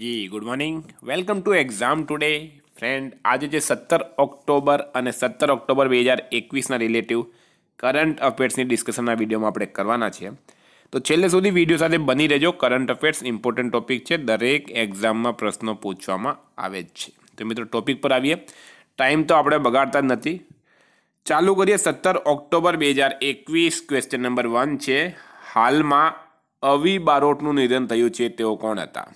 G good morning welcome to exam today friend આજે જે સત્તર ઓક્ટોબર અને સત્તર ઓક્ટોબર બે હજાર એકવીસના રિલેટિવ કરંટ અફેર્સની ડિસ્કશનના વિડીયોમાં આપણે કરવાના છે તો છેલ્લે સુધી વિડીયો સાથે બની રહેજો કરંટ અફેર્સ ઇમ્પોર્ટન્ટ ટોપિક છે દરેક એક્ઝામમાં પ્રશ્નો પૂછવામાં આવે જ છે તો મિત્રો ટોપિક પર આવીએ ટાઈમ તો આપણે બગાડતા જ નથી ચાલુ કરીએ સત્તર ઓક્ટોબર બે હજાર એકવીસ ક્વેશ્ચન નંબર વન છે હાલમાં અવી બારોટનું નિધન થયું છે તેઓ કોણ હતા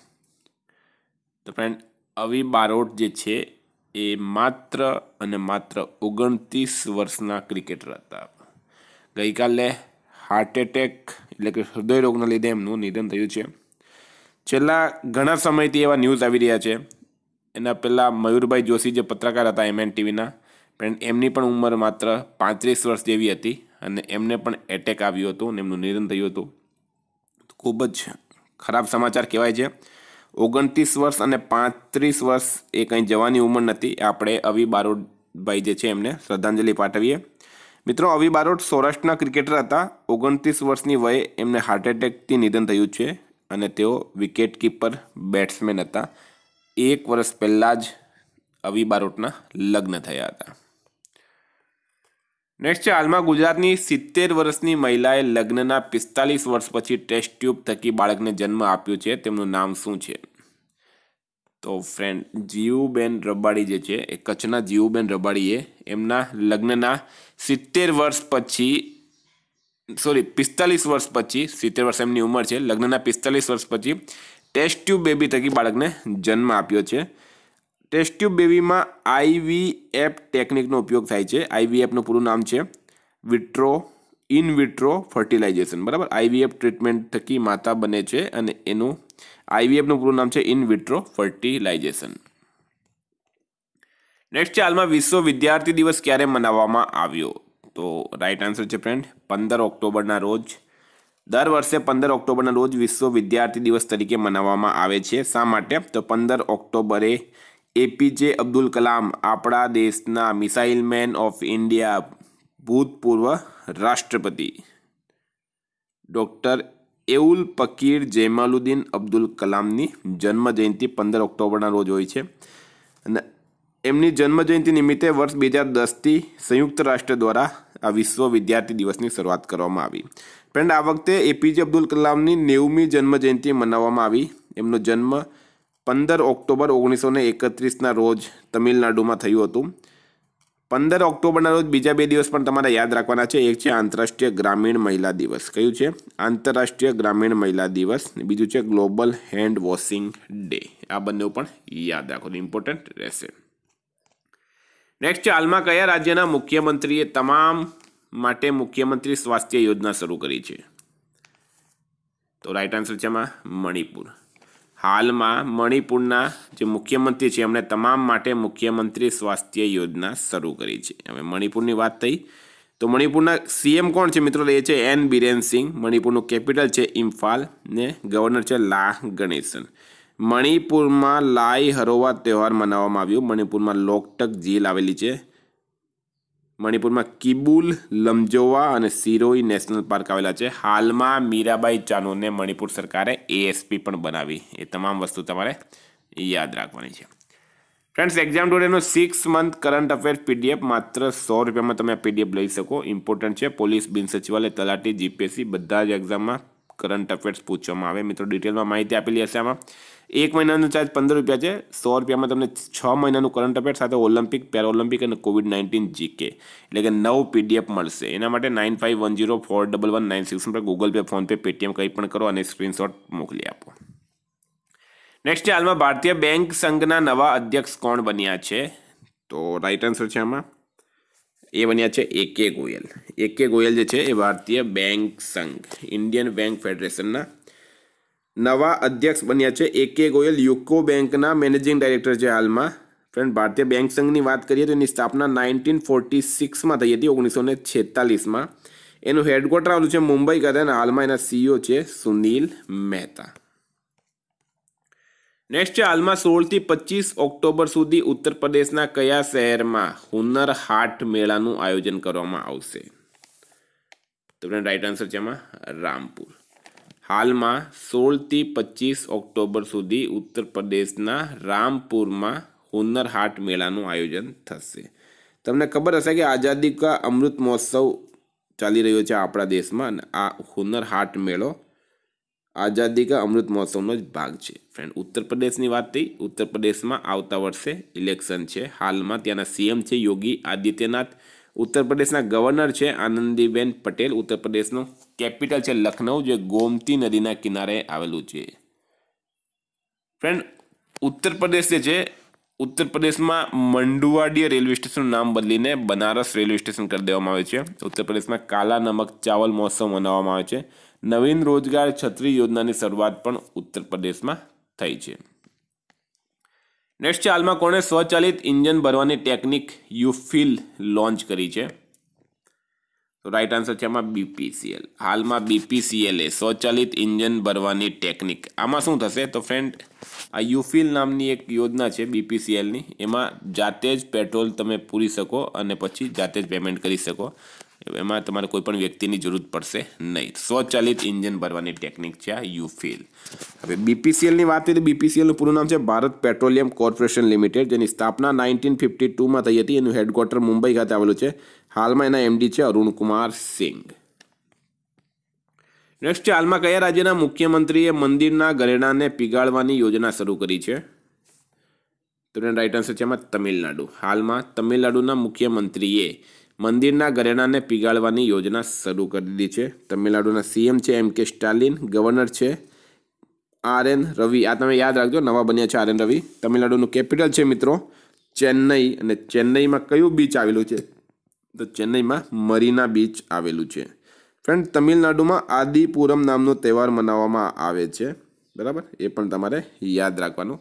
તો ફ્રેન્ડ અવી બારોટ જે છે એ માત્ર અને માત્ર ઓગણત્રીસ વર્ષના ક્રિકેટર હતા ગઈકાલે હાર્ટ એટેક એટલે કે હૃદયરોગના લીધે એમનું નિધન થયું છે છેલ્લા ઘણા સમયથી એવા ન્યૂઝ આવી રહ્યા છે એના પહેલાં મયુરભાઈ જોશી જે પત્રકાર હતા એમએન ટીવીના ફ્રેન્ડ એમની પણ ઉંમર માત્ર પાંત્રીસ વર્ષ જેવી હતી અને એમને પણ એટેક આવ્યું હતું અને એમનું નિધન થયું હતું ખૂબ જ ખરાબ સમાચાર કહેવાય છે ઓગણત્રીસ વર્ષ અને પાંત્રીસ વર્ષ એ કંઈ જવાની ઉંમર નથી આપણે અવી બારોટભાઈ જે છે એમને શ્રદ્ધાંજલિ પાઠવીએ મિત્રો અવી બારોટ સૌરાષ્ટ્રના ક્રિકેટર હતા ઓગણત્રીસ વર્ષની વયે એમને હાર્ટ એટેકથી નિધન થયું છે અને તેઓ વિકેટ કીપર બેટ્સમેન હતા એક વર્ષ પહેલાં જ અવી બારોટના લગ્ન થયા હતા નેક્સ્ટ છે હાલમાં ગુજરાતની સિત્તેર વર્ષની મહિલાએ લગ્નના પિસ્તાલીસ વર્ષ પછી ટેસ્ટ ટ્યુબ થકી બાળકને જન્મ આપ્યો છે તેમનું નામ શું છે તો ફ્રેન્ડ જીવુબેન રબાડી જે છે એ કચ્છના જીવુબેન રબાડીએ એમના લગ્નના સિત્તેર વર્ષ પછી સોરી પિસ્તાલીસ વર્ષ પછી સિત્તેર વર્ષ એમની ઉંમર છે લગ્નના પિસ્તાલીસ વર્ષ પછી ટેસ્ટ ટ્યુબ બેબી થકી બાળકને જન્મ આપ્યો છે ટેસ્ટ બેબીમાં આઈવીએફ ટેકનિકનો ઉપયોગ થાય છે આઈવીએફનું પૂરું નામ છે વિટ્રો ઇન વિટ્રો ફર્ટિલાઇઝેશન બરાબર આઈવીએફ ટ્રીટમેન્ટ થકી માતા બને છે અને એનું આઈવીએફનું પૂરું નામ છે ઇન વિટ્રો ફર્ટિલાઇઝેશન નેક્સ્ટ છે હાલમાં વિશ્વ વિદ્યાર્થી દિવસ ક્યારે મનાવવામાં આવ્યો તો રાઈટ આન્સર છે ફ્રેન્ડ પંદર ઓક્ટોબરના રોજ દર વર્ષે પંદર ઓક્ટોબરના રોજ વિશ્વ વિદ્યાર્થી દિવસ તરીકે મનાવવામાં આવે છે શા માટે તો પંદર ઓક્ટોબરે એપીજે અબ્દુલ કલામ આપણા દેશના મિસાઇલ મેન ઓફ ઇન્ડિયા ભૂતપૂર્વ રાષ્ટ્રપતિ ડૉક્ટર એઉલ ફકીર જૈમાલુદ્દીન અબ્દુલ કલામની જન્મજયંતિ પંદર ઓક્ટોબરના રોજ હોય છે અને એમની જન્મજયંતિ નિમિત્તે વર્ષ બે હજાર દસથી સંયુક્ત રાષ્ટ્ર દ્વારા આ વિશ્વ વિદ્યાર્થી દિવસની શરૂઆત કરવામાં આવી ફ્રેન્ડ આ વખતે એપીજે અબ્દુલ કલામની નેવમી જન્મજયંતિ મનાવવામાં આવી એમનો જન્મ પંદર ઓક્ટોબર ઓગણીસો ને એકત્રીસના રોજ તમિલનાડુમાં થયું હતું પંદર ઓક્ટોબરના રોજ બીજા બે દિવસ પણ તમારે યાદ રાખવાના છે એક છે આંતરરાષ્ટ્રીય ગ્રામીણ મહિલા દિવસ કયું છે આંતરરાષ્ટ્રીય ગ્રામીણ મહિલા દિવસ બીજું છે ગ્લોબલ હેન્ડ વોશિંગ ડે આ બંને પણ યાદ રાખો ઇમ્પોર્ટન્ટ રહેશે નેક્સ્ટ છે હાલમાં કયા રાજ્યના મુખ્યમંત્રીએ તમામ માટે મુખ્યમંત્રી સ્વાસ્થ્ય યોજના શરૂ કરી છે તો રાઈટ આન્સર છે આમાં મણિપુર હાલમાં મણિપુરના જે મુખ્યમંત્રી છે એમણે તમામ માટે મુખ્યમંત્રી સ્વાસ્થ્ય યોજના શરૂ કરી છે હવે મણિપુરની વાત થઈ તો મણિપુરના સીએમ કોણ છે મિત્રો એ છે એન બિરેન સિંહ મણિપુરનું કેપિટલ છે ઇમ્ફાલ ને ગવર્નર છે લા ગણેશન મણિપુરમાં લાઈ હરોવા તહેવાર મનાવવામાં આવ્યું મણિપુરમાં લોકટક ઝીલ આવેલી છે મણિપુરમાં કિબુલ લમજોવા અને સિરોઈ નેશનલ પાર્ક આવેલા છે હાલમાં મીરાબાઈ ચાનોને મણિપુર સરકારે એએસપી પણ બનાવી એ તમામ વસ્તુ તમારે યાદ રાખવાની છે ફ્રેન્ડ્સ એક્ઝામ ડોરેનો six month current affair PDF માત્ર સો રૂપિયામાં તમે પીડીએફ લઈ શકો ઇમ્પોર્ટન્ટ છે પોલીસ બિન સચિવાલય તલાટી જીપીએસસી બધા જ એક્ઝામમાં કરંટ અફેર્સ પૂછવામાં આવે મિત્રો ડિટેલમાં માહિતી આપેલી હશે આમાં એક મહિનાનો ચાર્જ પંદર રૂપિયા છે સો રૂપિયામાં તમને છ મહિનાનું કરંટ અફેર્સ સાથે ઓલિમ્પિક પેરાઓલિમ્પિક અને કોવિડ નાઇન્ટીન જીકે એટલે કે નવ પીડીએફ મળશે એના માટે nine five one zero four double one nine six પર ગૂગલ પે ફોનપે પેટીએમ કંઈ પણ કરો અને સ્ક્રીનશોટ મોકલી આપો નેક્સ્ટ હાલમાં ભારતીય બેંક સંઘના નવા અધ્યક્ષ કોણ બન્યા છે તો રાઈટ આન્સર છે આમાં એ બન્યા છે એ કે ગોયલ એ કે ગોયલ જે છે એ ભારતીય બેંક સંઘ ઇન્ડિયન બેંક ફેડરેશનના નવા અધ્યક્ષ બન્યા છે એ કે ગોયલ યુકો બેંકના મેનેજિંગ ડાયરેક્ટર છે હાલમાં ફ્રેન્ડ ભારતીય બેંક સંઘની વાત કરીએ તો એની સ્થાપના નાઇન્ટીન ફોર્ટી સિક્સમાં થઈ હતી ઓગણીસો ને છેતાલીસમાં એનું હેડક્વાર્ટર આવેલું છે મુંબઈ ખાતે અને હાલમાં એના સીઈઓ છે સુનિલ મહેતા નેક્સ્ટ છે હાલમાં સોળથી પચીસ ઓક્ટોબર સુધી ઉત્તર પ્રદેશના કયા શહેરમાં હુનર હાટ મેળાનું આયોજન કરવામાં આવશે તમને રાઈટ આન્સર છે એમાં રામપુર હાલમાં સોળથી પચીસ ઓક્ટોબર સુધી ઉત્તર પ્રદેશના રામપુરમાં હુનર હાટ મેળાનું આયોજન થશે તમને ખબર હશે કે આઝાદી કા અમૃત મહોત્સવ ચાલી રહ્યો છે આપણા દેશમાં અને આ હુનર હાટ મેળો આઝાદી કા અમૃત મહોત્સવનો જ ભાગ છે ફ્રેન્ડ ઉત્તર પ્રદેશની વાત થઈ ઉત્તર પ્રદેશમાં આવતા વર્ષે ઇલેક્શન છે હાલમાં ત્યાંના સીએમ છે યોગી આદિત્યનાથ ઉત્તર પ્રદેશના ગવર્નર છે આનંદીબેન પટેલ ઉત્તર પ્રદેશનું કેપિટલ છે લખનઉ જે ગોમતી નદીના કિનારે આવેલું છે ફ્રેન્ડ ઉત્તર પ્રદેશ જે છે ઉત્તર પ્રદેશમાં મંડુવાડીય રેલવે સ્ટેશનનું નામ બદલીને બનારસ રેલવે સ્ટેશન કરી દેવામાં આવે છે ઉત્તર પ્રદેશમાં કાલા નમક ચાવલ મહોત્સવ મનાવવામાં આવે છે નવીન રોજગાર છત્રી યોજનાની શરૂઆત પણ ઉત્તર પ્રદેશમાં થઈ છે નેક્સ્ટ છે હાલમાં કોણે સ્વચાલિત ઇન્જન ભરવાની ટેકનિક યુફિલ લોન્ચ કરી છે તો રાઈટ આન્સર છે આમાં બીપીસીએલ હાલમાં બીપીસીએલ એ સ્વચાલિત ઇન્જિન ભરવાની ટેકનિક આમાં શું થશે તો ફ્રેન્ડ આ યુફિલ નામની એક યોજના છે બીપીસીએલની એમાં જાતે જ પેટ્રોલ તમે પૂરી શકો અને પછી જાતે જ પેમેન્ટ કરી શકો એમાં તમારે કોઈપણ વ્યક્તિની જરૂર પડશે નહીં સ્વચાલિત ઇન્જિન ભરવાની ટેકનિક છે આ યુફિલ હવે બીપીસીએલની વાત કરીએ તો બીપીસીએલનું પૂરું નામ છે ભારત પેટ્રોલિયમ કોર્પોરેશન લિમિટેડ જેની સ્થાપના નાઇન્ટીન ફિફ્ટી ટુમાં થઈ હતી એનું હેડક્વાર્ટર મુંબઈ ખાતે આવેલું છે હાલમાં એના એમડી છે અરુણકુમાર સિંઘ નેક્સ્ટ હાલમાં કયા રાજ્યના મુખ્યમંત્રીએ મંદિરના ઘરેણાને પીગાળવાની યોજના શરૂ કરી છે તો એનો રાઇટ આન્સર છે એમાં તમિલનાડુ હાલમાં તમિલનાડુના મુખ્યમંત્રીએ મંદિરના ઘરેણાને પીગાળવાની યોજના શરૂ કરી દીધી છે તમિલનાડુના સીએમ છે એમ કે સ્ટાલિન ગવર્નર છે આર એન રવિ આ તમે યાદ રાખજો નવા બન્યા છે આર એન રવિ તમિલનાડુનું કેપિટલ છે મિત્રો ચેન્નઈ અને ચેન્નઈમાં કયું બીચ આવેલું છે તો ચેન્નઈમાં મરીના બીચ આવેલું છે ફ્રેન્ડ તમિલનાડુમાં આદિપુરમ નામનો તહેવાર મનાવવામાં આવે છે બરાબર એ પણ તમારે યાદ રાખવાનું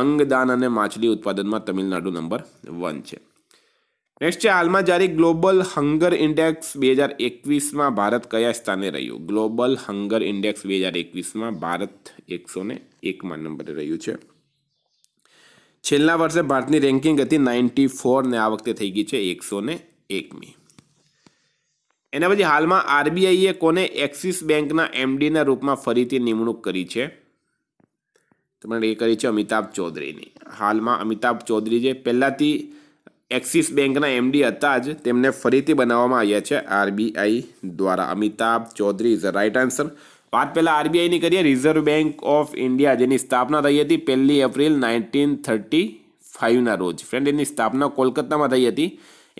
અંગદાન અને માછલી ઉત્પાદનમાં તમિલનાડુ નંબર વન છે નેક્સ્ટ છે હાલમાં જ્યારે ગ્લોબલ હંગર ઇન્ડેક્સ બે હજાર એકવીસમાં ભારત કયા સ્થાને રહ્યું ગ્લોબલ હંગર ઇન્ડેક્સ બે હજાર એકવીસમાં ભારત એકસો ને એકમાં નંબરે રહ્યું છે છેલ્લા વર્ષે ભારતની રેન્કિંગ હતી નાઇન્ટી ફોર ને આ વખતે થઈ ગઈ છે એકસો ને એકમી એના પછી હાલમાં આરબીઆઈએ કોને એક્સિસ બેંકના એમડીના રૂપમાં ફરીથી નિમણૂક કરી છે તેમણે એ કરી છે અમિતાભ ચૌધરીની હાલમાં અમિતાભ ચૌધરી જે પહેલાંથી એક્સિસ બેંકના એમડી હતા જ તેમને ફરીથી બનાવવામાં આવ્યા છે આરબીઆઈ દ્વારા Amitabh Chaudhary is right answer વાત પહેલાં આરબીઆઈની કરીએ રિઝર્વ બેંક ઓફ ઇન્ડિયા જેની સ્થાપના થઈ હતી પહેલી એપ્રિલ નાઇન્ટીન થર્ટી ફાઇવના રોજ ફ્રેન્ડ એની સ્થાપના કોલકાતામાં થઈ હતી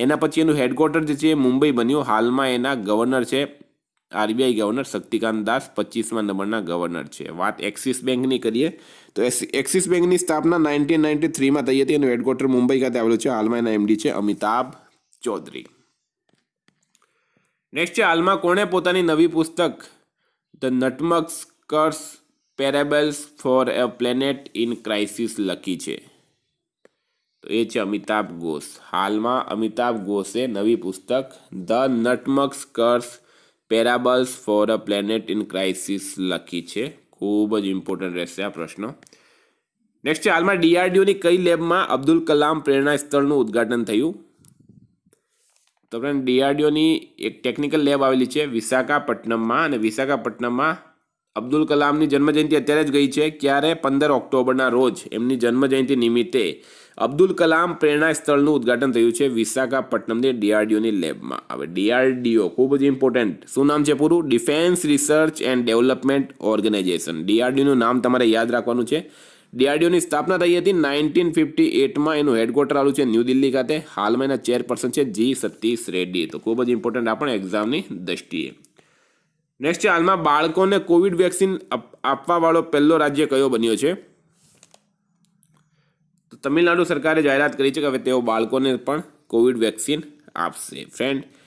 એના પછી એનું હેડક્વાર્ટર જે છે એ મુંબઈ બન્યું હાલમાં એના ગવર્નર છે આરબીઆઈ ગવર્નર શક્તિકાંત દાસ પચીસમાં નંબરના ગવર્નર છે વાત એક્સિસ બેંકની કરીએ તો એક્સિસ બેંકની સ્થાપના નાઇન્ટીન નાઇન્ટી થ્રીમાં થઈ હતી એનું હેડક્વાર્ટર મુંબઈ ખાતે આવેલું છે હાલમાં એના એમડી છે અમિતાભ ચૌધરી નેક્સ્ટ છે હાલમાં કોણે પોતાની નવી પુસ્તક the nutmeg's curse parables for a planet in crisis લખી છે એ છે અમિતાભ ઘોષ હાલમાં અમિતાભ ઘોષે નવી પુસ્તક the nutmeg's curse parables for a planet in crisis લખી છે ખૂબ જ ઇમ્પોર્ટન્ટ રહેશે આ પ્રશ્નો નેક્સ્ટ છે હાલમાં ડીઆરડીઓની કઈ લેબમાં અબ્દુલ કલામ પ્રેરણા સ્થળનું ઉદ્ઘાટન થયું તો ફ્રેન્ડ ડીઆરડીઓની એક ટેકનિકલ લેબ આવેલી છે વિશાખાપટ્ટનમમાં અને વિશાખાપટ્ટનમમાં અબ્દુલ કલામની જન્મજયંતિ અત્યારે જ ગઈ છે ક્યારે પંદર ઓક્ટોબરના રોજ એમની જન્મજયંતિ નિમિત્તે અબ્દુલ કલામ પ્રેરણા સ્થળનું ઉદ્ઘાટન થયું છે વિશાખાપટ્ટનમની ડીઆરડીઓની લેબમાં હવે ડીઆરડીઓ ખૂબ જ ઇમ્પોર્ટન્ટ શું નામ છે પૂરું defence research and development organisation ડીઆરડીઓનું નામ તમારે યાદ રાખવાનું છે ડીઆરડીઓની સ્થાપના થઈ હતી નાઇન્ટીન ફિફ્ટી એટમાં એનું હેડક્વાર્ટર આવેલું છે ન્યૂ દિલ્હી ખાતે હાલમાં એના ચેરપર્સન છે જી સતીશ રેડ્ડી તો ખૂબ જ ઇમ્પોર્ટન્ટ આપણે એક્ઝામની દ્રષ્ટિએ નેક્સ્ટ હાલમાં બાળકોને કોવિડ વેક્સિન આપવાવાળો પહેલો રાજ્ય કયો બન્યો છે તમિલનાડુ સરકારે જાહેરાત કરી છે કે હવે તેઓ બાળકોને પણ કોવિડ વેક્સિન આપશે ફ્રેન્ડ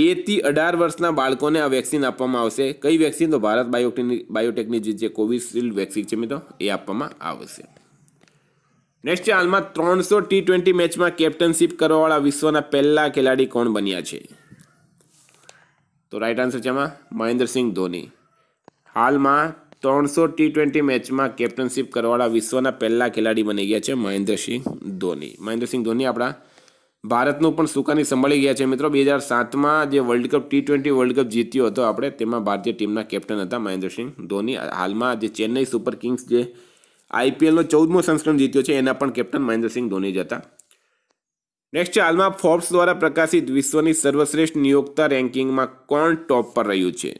બેથી અઢાર વર્ષના બાળકોને આ વેક્સિન આપવામાં આવશે કઈ વેક્સિન તો ભારત બાયોટેકની બાયોટેકની જે કોવિશિલ્ડ વેક્સિન છે મિત્રો એ આપવામાં આવશે નેક્સ્ટ છે હાલમાં ત્રણસો ટી ટ્વેન્ટી મેચમાં કેપ્ટનશીપ કરવાવાળા વિશ્વના પહેલા ખેલાડી કોણ બન્યા છે તો રાઇટ આન્સર છે આમાં મહેન્દ્રસિંહ ધોની હાલમાં ત્રણસો ટી ટ્વેન્ટી મેચમાં કેપ્ટનશીપ કરવાવાળા વિશ્વના પહેલા ખેલાડી બની ગયા છે મહેન્દ્રસિંહ ધોની મહેન્દ્રસિંહ ધોની આપણા ભારતનું પણ સુકાની સંભાળી ગયા છે મિત્રો બે હજાર સાતમાં જે world cup T twenty world cup જીત્યો હતો આપણે તેમાં ભારતીય ટીમના કેપ્ટન હતા મહેન્દ્રસિંહ ધોની હાલમાં જે ચેન્નઈ સુપર કિંગ્સ જે આઈપીએલનો ચૌદમો સંસ્કરણ જીત્યો છે એના પણ કેપ્ટન મહેન્દ્રસિંહ ધોની જ હતા નેક્સ્ટ છે હાલમાં ફોર્બ્સ દ્વારા પ્રકાશિત વિશ્વની સર્વશ્રેષ્ઠ નિયોક્તા રેન્કિંગમાં કોણ ટોપ પર રહ્યું છે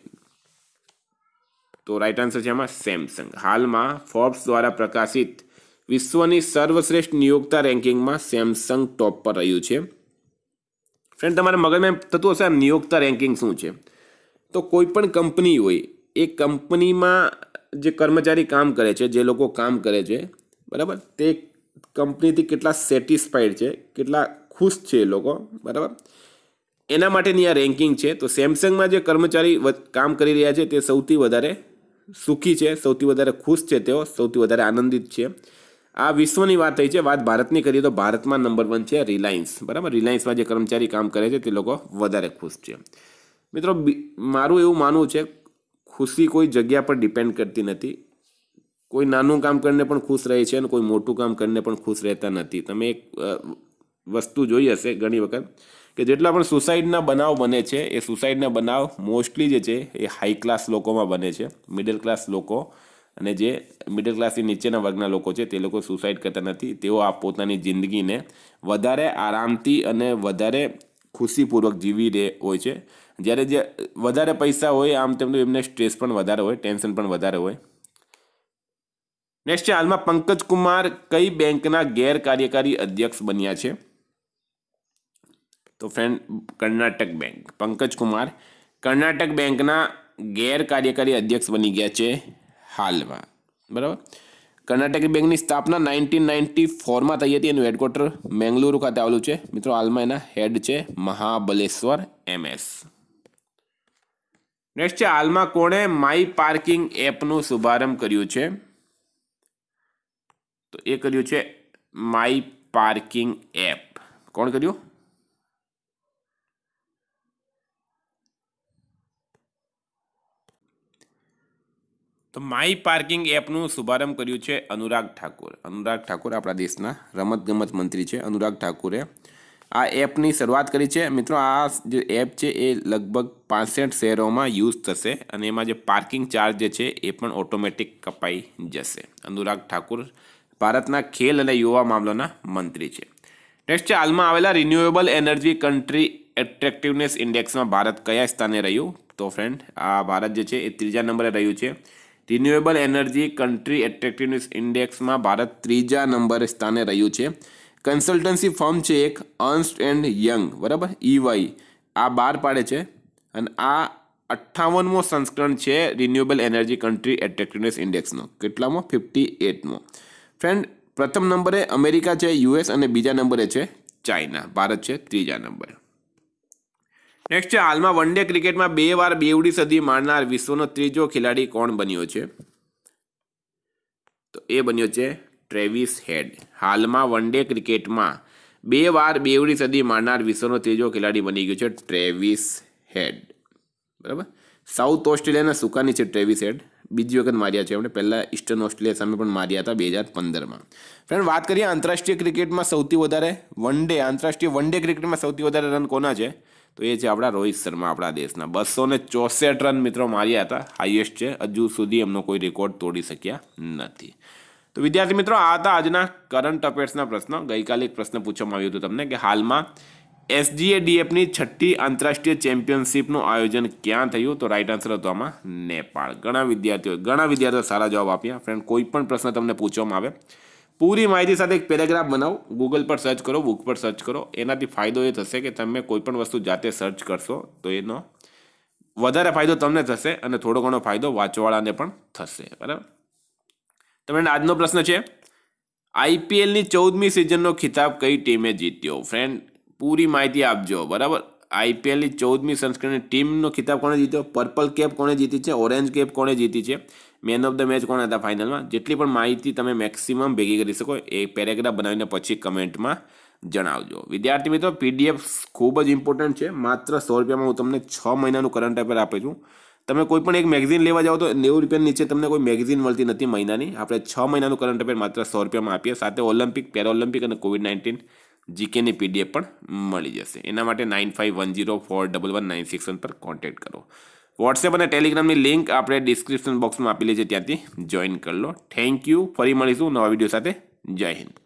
તો રાઈટ આન્સર છે આમાં સેમસંગ હાલમાં ફોર્બ્સ દ્વારા પ્રકાશિત વિશ્વની સર્વશ્રેષ્ઠ નિયોક્તા રેન્કિંગમાં સેમસંગ ટોપ પર રહ્યું છે ફ્રેન્ડ તમારા મગજમાં થતું હશે આ નિયોક્તા રેન્કિંગ શું છે તો કોઈપણ કંપની હોય એ કંપનીમાં જે કર્મચારી કામ કરે છે જે લોકો કામ કરે છે બરાબર તે કંપનીથી કેટલા સેટિસ્ફાઈડ છે કેટલા ખુશ છે એ લોકો બરાબર એના માટેની આ રેન્કિંગ છે તો સેમસંગમાં જે કર્મચારી કામ કરી રહ્યા છે તે સૌથી વધારે સુખી છે સૌથી વધારે ખુશ છે તેઓ સૌથી વધારે આનંદિત છે આ વિશ્વની વાત થઈ છે વાત ભારતની કરીએ તો ભારતમાં નંબર વન છે રિલાયન્સ બરાબર રિલાયન્સમાં જે કર્મચારી કામ કરે છે તે લોકો વધારે ખુશ છે મિત્રો મારું એવું માનવું છે ખુશી કોઈ જગ્યા પર ડિપેન્ડ કરતી નથી કોઈ નાનું કામ કરીને પણ ખુશ રહે છે અને કોઈ મોટું કામ કરીને પણ ખુશ રહેતા નથી તમે એક વસ્તુ જોઈ હશે ઘણી વખત કે જેટલા પણ સુસાઇડના બનાવ બને છે એ સુસાઇડના બનાવ મોસ્ટલી જે છે એ હાઈ ક્લાસ લોકોમાં બને છે મિડલ ક્લાસ લોકો અને જે મિડલ ક્લાસની નીચેના વર્ગના લોકો છે તે લોકો સુસાઇડ કરતા નથી તેઓ આ પોતાની જિંદગીને વધારે આરામથી અને વધારે ખુશીપૂર્વક જીવી રહે હોય છે જ્યારે જે વધારે પૈસા હોય આમ તેમનું એમને સ્ટ્રેસ પણ વધારે હોય ટેન્શન પણ વધારે હોય નેક્સ્ટ છે હાલમાં પંકજ કુમાર કઈ બેંકના ગેરકાર્યકારી અધ્યક્ષ બન્યા છે તો ફ્રેન્ડ કર્ણાટક બેંક પંકજ કુમાર કર્ણાટક બેંકના ગેરકાર્યકારી અધ્યક્ષ બની ગયા છે હાલમાં બરાબર કર્ણાટક બેંકની સ્થાપના નાઇન્ટીન નાઇન્ટી ફોરમાં થઈ હતી એનું હેડક્વાર્ટર મેંગલુરુ ખાતે આવેલું છે મિત્રો હાલમાં એના હેડ છે મહાબલેશ્વર એમએસ નેક્સ્ટ છે હાલમાં કોણે માય પાર્કિંગ એપનો શુભારંભ કર્યો છે તો એ કર્યું છે માય પાર્કિંગ એપ કોણ કર્યું તો માય પાર્કિંગ એપનું શુભારંભ કર્યું છે અનુરાગ ઠાકુર અનુરાગ ઠાકોર આપણા દેશના રમતગમત મંત્રી છે અનુરાગ ઠાકુરે આ એપની શરૂઆત કરી છે મિત્રો આ જે એપ છે એ લગભગ પાસઠ શહેરોમાં યુઝ થશે અને એમાં જે પાર્કિંગ ચાર્જ જે છે એ પણ ઓટોમેટિક કપાઈ જશે અનુરાગ ઠાકુર ભારતના ખેલ અને યુવા મામલોના મંત્રી છે નેક્સ્ટ છે હાલમાં આવેલા રિન્યુએબલ એનર્જી કન્ટ્રી એટ્રેક્ટિવનેસ ઇન્ડેક્સમાં ભારત કયા સ્થાને રહ્યું તો ફ્રેન્ડ આ ભારત જે છે એ ત્રીજા નંબરે રહ્યું છે રિન્યુએબલ એનર્જી કન્ટ્રી એટ્રેક્ટિવનેસ ઇન્ડેક્સમાં ભારત ત્રીજા નંબર સ્થાને રહ્યું છે કન્સલ્ટન્સી ફર્મ છે એક અર્ન્સ્ટ એન્ડ યંગ બરાબર ઈવાય e આ બહાર પાડે છે અને આ અઠ્ઠાવનમો સંસ્કરણ છે રિન્યુએબલ એનર્જી કન્ટ્રી એટ્રેક્ટિવનેસ ઇન્ડેક્સનો કેટલામાં ફિફ્ટી એટમો ફ્રેન્ડ પ્રથમ નંબરે અમેરિકા છે યુએસ અને બીજા નંબરે છે ચાઇના ભારત છે ત્રીજા નંબરે નેક્સ્ટ છે હાલમાં ડે ક્રિકેટમાં બે વાર બેવડી સદી મારનાર વિશ્વનો ત્રીજો ખેલાડી કોણ બન્યો છે તો એ બન્યો છે ટ્રેવિસ હેડ હાલમાં વન ડે ક્રિકેટમાં બે વાર બેવડી સદી મારનાર વિશ્વનો ત્રીજો ખેલાડી બની ગયો છે ટ્રેવિસ હેડ બરાબર સાઉથ ઓસ્ટ્રેલિયાના સુકાની છે ટ્રેવિસ હેડ બીજી વખત માર્યા છે એમણે પહેલાં ઈસ્ટર્ન ઓસ્ટ્રેલિયા સામે પણ માર્યા હતા બે હજાર પંદરમાં ફ્રેન્ડ વાત કરીએ આંતરરાષ્ટ્રીય ક્રિકેટમાં સૌથી વધારે વનડે આંતરરાષ્ટ્રીય ડે ક્રિકેટમાં સૌથી વધારે રન કોના છે તો એ છે આપણા રોહિત શર્મા આપણા દેશના બસો ને ચોસઠ રન મિત્રો માર્યા હતા હાઈએસ્ટ છે હજુ સુધી એમનો કોઈ રેકોર્ડ તોડી શક્યા નથી તો વિદ્યાર્થી મિત્રો આ હતા આજના કરંટ અફેર્સના પ્રશ્નો ગઈકાલે એક પ્રશ્ન પૂછવામાં આવ્યું હતું તમને કે હાલમાં એસજીએ ડીએફની છઠ્ઠી આંતરરાષ્ટ્રીય ચેમ્પિયનશિપનું આયોજન ક્યાં થયું તો રાઇટ આન્સર હતો આમાં નેપાળ ઘણા વિદ્યાર્થીઓ ઘણા વિદ્યાર્થીઓ સારા જવાબ આપ્યા ફ્રેન્ડ કોઈ પણ પ્રશ્ન તમને પૂછવામાં આવે પૂરી માહિતી સાથે એક પેરેગ્રાફ બનાવો ગૂગલ પર સર્ચ કરો બુક પર સર્ચ કરો એનાથી ફાયદો એ થશે કે તમે કોઈપણ વસ્તુ જાતે સર્ચ કરશો તો એનો વધારે ફાયદો તમને થશે અને થોડો ઘણો ફાયદો વાંચવાળાને પણ થશે બરાબર તમને આજનો પ્રશ્ન છે આઈપીએલની ચૌદમી સિઝનનો ખિતાબ કઈ ટીમે જીત્યો ફ્રેન્ડ પૂરી માહિતી આપજો બરાબર આઈપીએલની ચૌદમી સંસ્કરણની ટીમનો ખિતાબ કોણે જીત્યો પર્પલ કેપ કોણે જીતી છે ઓરેન્જ કેપ કોણે જીતી છે મેન ઓફ ધ મેચ કોણ હતા ફાઇનલમાં જેટલી પણ માહિતી તમે મેક્સિમમ ભેગી કરી શકો એ પેરેગ્રાફ બનાવીને પછી કમેન્ટમાં જણાવજો વિદ્યાર્થી મિત્રો પીડીએફ ખૂબ જ ઇમ્પોર્ટન્ટ છે માત્ર સો રૂપિયામાં હું તમને છ મહિનાનું કરંટ અફેર આપું છું તમે કોઈ પણ એક મેગઝીન લેવા જાઓ તો નેવું રૂપિયા નીચે તમને કોઈ મેગઝીન મળતી નથી મહિનાની આપણે છ મહિનાનું કરંટ અફેર માત્ર સો રૂપિયામાં આપીએ સાથે ઓલિમ્પિક પેરાઓલિમ્પિક અને કોવિડ નાઇન્ટીન જીકેની પીડીએફ પણ મળી જશે એના માટે nine five one zero four double one nine six one પર કોન્ટેક્ટ કરો વોટ્સએપ અને ટેલિગ્રામની લિંક આપણે ડિસ્ક્રિપ્શન બોક્સમાં આપેલી છે ત્યાંથી જોઈન કરી લો થેન્ક યુ ફરી મળીશું નવા વિડીયો સાથે જય હિન્દ